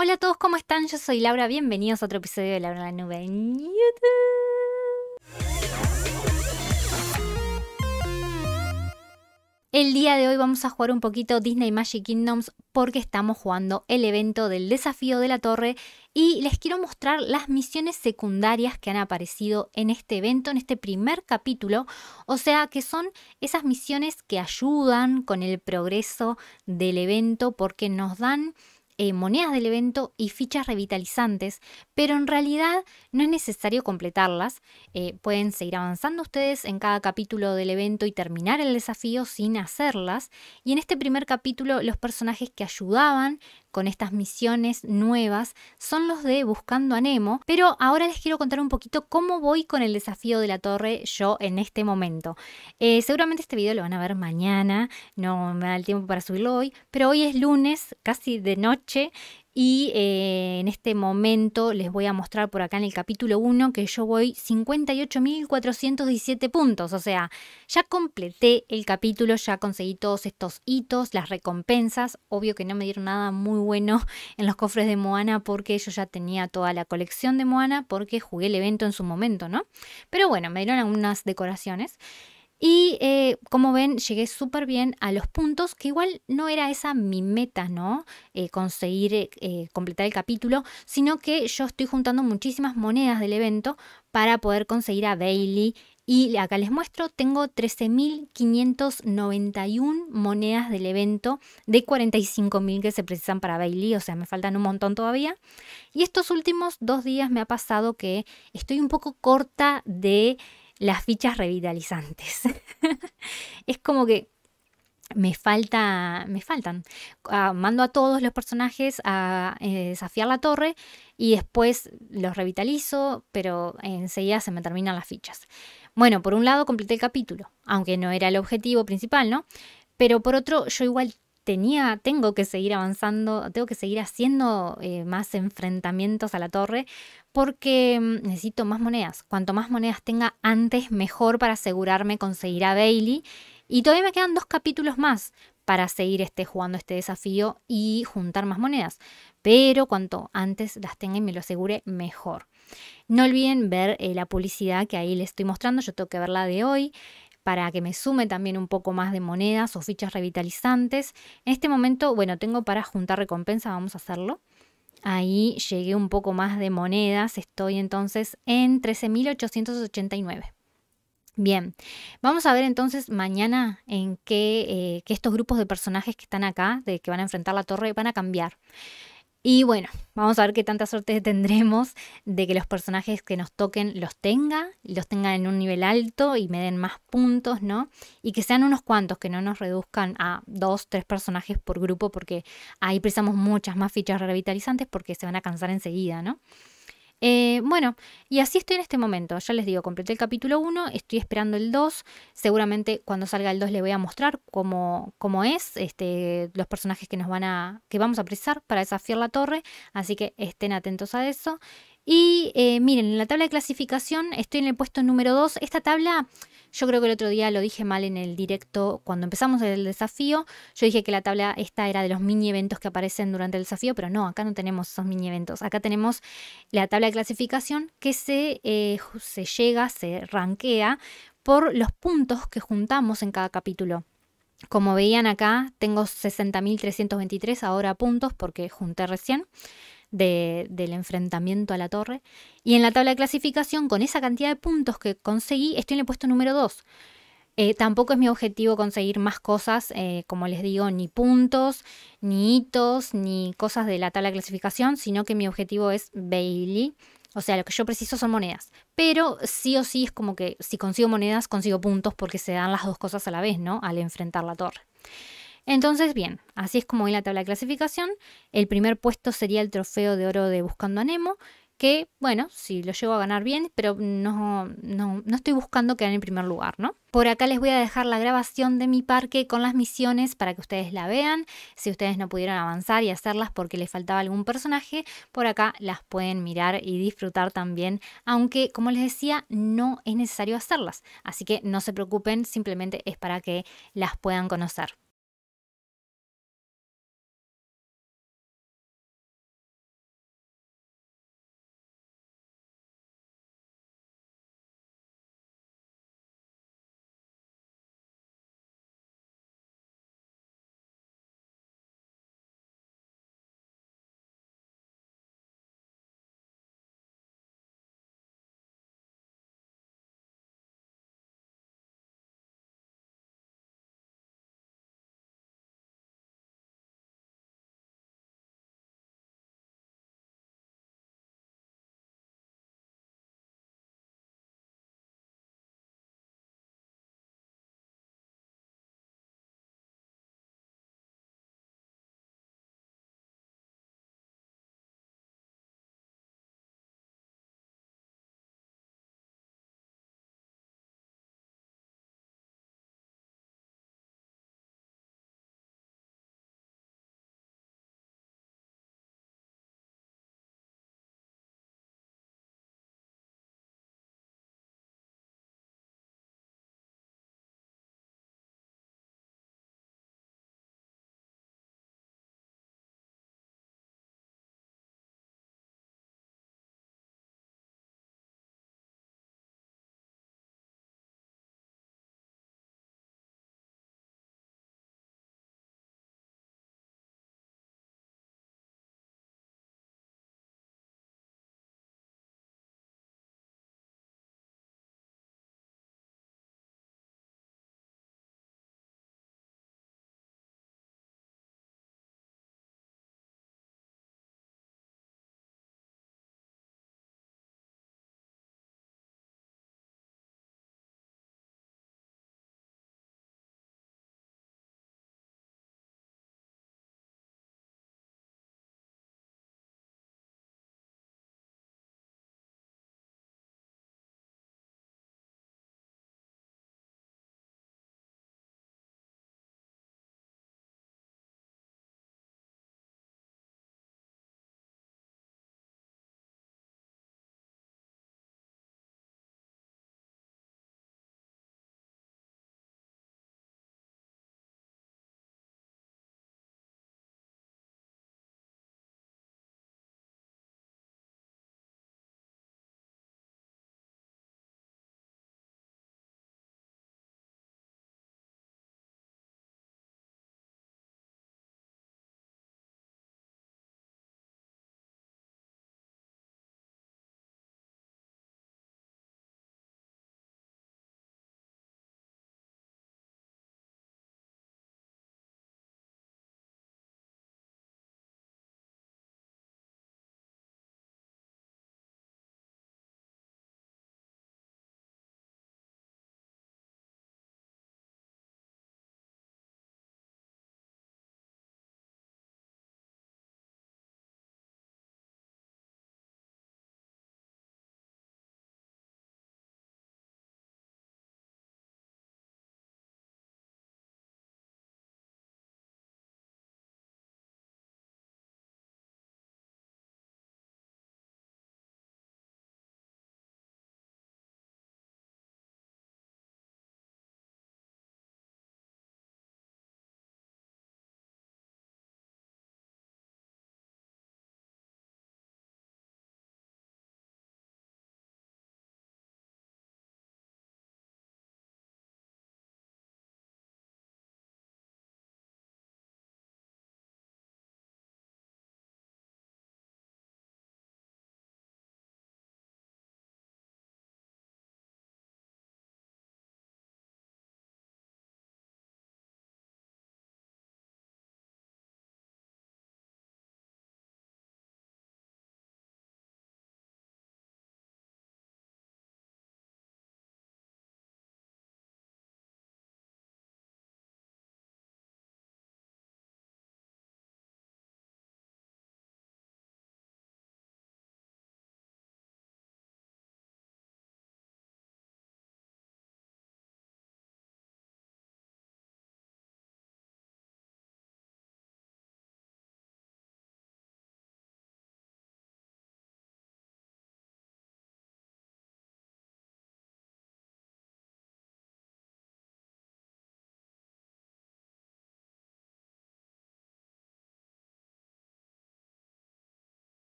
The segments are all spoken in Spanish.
Hola a todos, ¿cómo están? Yo soy Laura, bienvenidos a otro episodio de Laura la Nube en YouTube. El día de hoy vamos a jugar un poquito Disney Magic Kingdoms porque estamos jugando el evento del desafío de la torre y les quiero mostrar las misiones secundarias que han aparecido en este evento, en este primer capítulo, o sea que son esas misiones que ayudan con el progreso del evento porque nos dan eh, monedas del evento y fichas revitalizantes, pero en realidad no es necesario completarlas. Eh, pueden seguir avanzando ustedes en cada capítulo del evento y terminar el desafío sin hacerlas. Y en este primer capítulo los personajes que ayudaban con estas misiones nuevas son los de Buscando a Nemo, pero ahora les quiero contar un poquito cómo voy con el desafío de la torre yo en este momento. Eh, seguramente este video lo van a ver mañana, no me da el tiempo para subirlo hoy, pero hoy es lunes, casi de noche, y eh, en este momento les voy a mostrar por acá en el capítulo 1 que yo voy 58.417 puntos. O sea, ya completé el capítulo, ya conseguí todos estos hitos, las recompensas. Obvio que no me dieron nada muy bueno en los cofres de Moana porque yo ya tenía toda la colección de Moana porque jugué el evento en su momento, ¿no? Pero bueno, me dieron algunas decoraciones. Y eh, como ven, llegué súper bien a los puntos, que igual no era esa mi meta, ¿no? Eh, conseguir eh, completar el capítulo, sino que yo estoy juntando muchísimas monedas del evento para poder conseguir a Bailey. Y acá les muestro, tengo 13.591 monedas del evento de 45.000 que se precisan para Bailey, o sea, me faltan un montón todavía. Y estos últimos dos días me ha pasado que estoy un poco corta de las fichas revitalizantes. es como que me falta, me faltan. Ah, mando a todos los personajes a eh, desafiar la torre y después los revitalizo, pero enseguida se me terminan las fichas. Bueno, por un lado completé el capítulo, aunque no era el objetivo principal, ¿no? Pero por otro, yo igual tengo que seguir avanzando, tengo que seguir haciendo eh, más enfrentamientos a la torre porque mm, necesito más monedas. Cuanto más monedas tenga antes, mejor para asegurarme conseguir a Bailey. Y todavía me quedan dos capítulos más para seguir este, jugando este desafío y juntar más monedas. Pero cuanto antes las tenga y me lo asegure, mejor. No olviden ver eh, la publicidad que ahí les estoy mostrando, yo tengo que ver la de hoy para que me sume también un poco más de monedas o fichas revitalizantes. En este momento, bueno, tengo para juntar recompensa, vamos a hacerlo. Ahí llegué un poco más de monedas, estoy entonces en 13.889. Bien, vamos a ver entonces mañana en qué, eh, estos grupos de personajes que están acá, de que van a enfrentar la torre, van a cambiar. Y bueno, vamos a ver qué tanta suerte tendremos de que los personajes que nos toquen los tenga, los tengan en un nivel alto y me den más puntos, ¿no? Y que sean unos cuantos, que no nos reduzcan a dos, tres personajes por grupo, porque ahí precisamos muchas más fichas revitalizantes porque se van a cansar enseguida, ¿no? Eh, bueno, y así estoy en este momento. Ya les digo, completé el capítulo 1, estoy esperando el 2. Seguramente cuando salga el 2 le voy a mostrar cómo, cómo es este, los personajes que nos van a. que vamos a precisar para desafiar la torre. Así que estén atentos a eso. Y eh, miren, en la tabla de clasificación estoy en el puesto número 2. Esta tabla, yo creo que el otro día lo dije mal en el directo cuando empezamos el desafío. Yo dije que la tabla esta era de los mini eventos que aparecen durante el desafío, pero no, acá no tenemos esos mini eventos. Acá tenemos la tabla de clasificación que se, eh, se llega, se ranquea por los puntos que juntamos en cada capítulo. Como veían acá, tengo 60.323 ahora puntos porque junté recién del enfrentamiento a la torre. Y en la tabla de clasificación, con esa cantidad de puntos que conseguí, estoy en el puesto número 2. Eh, tampoco es mi objetivo conseguir más cosas, eh, como les digo, ni puntos, ni hitos, ni cosas de la tabla de clasificación, sino que mi objetivo es Bailey. O sea, lo que yo preciso son monedas. Pero sí o sí es como que si consigo monedas, consigo puntos porque se dan las dos cosas a la vez, ¿no? Al enfrentar la torre. Entonces, bien, así es como viene la tabla de clasificación. El primer puesto sería el trofeo de oro de Buscando a Nemo, que, bueno, si lo llego a ganar bien, pero no, no, no estoy buscando quedar en primer lugar, ¿no? Por acá les voy a dejar la grabación de mi parque con las misiones para que ustedes la vean. Si ustedes no pudieron avanzar y hacerlas porque les faltaba algún personaje, por acá las pueden mirar y disfrutar también, aunque, como les decía, no es necesario hacerlas. Así que no se preocupen, simplemente es para que las puedan conocer.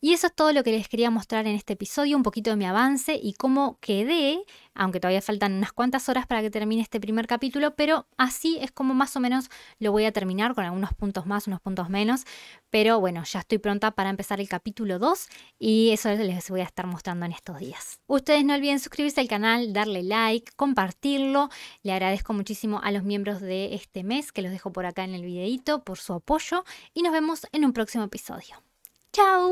Y eso es todo lo que les quería mostrar en este episodio, un poquito de mi avance y cómo quedé, aunque todavía faltan unas cuantas horas para que termine este primer capítulo, pero así es como más o menos lo voy a terminar, con algunos puntos más, unos puntos menos, pero bueno, ya estoy pronta para empezar el capítulo 2 y eso les voy a estar mostrando en estos días. Ustedes no olviden suscribirse al canal, darle like, compartirlo, le agradezco muchísimo a los miembros de este mes que los dejo por acá en el videito por su apoyo y nos vemos en un próximo episodio. ¡Chao!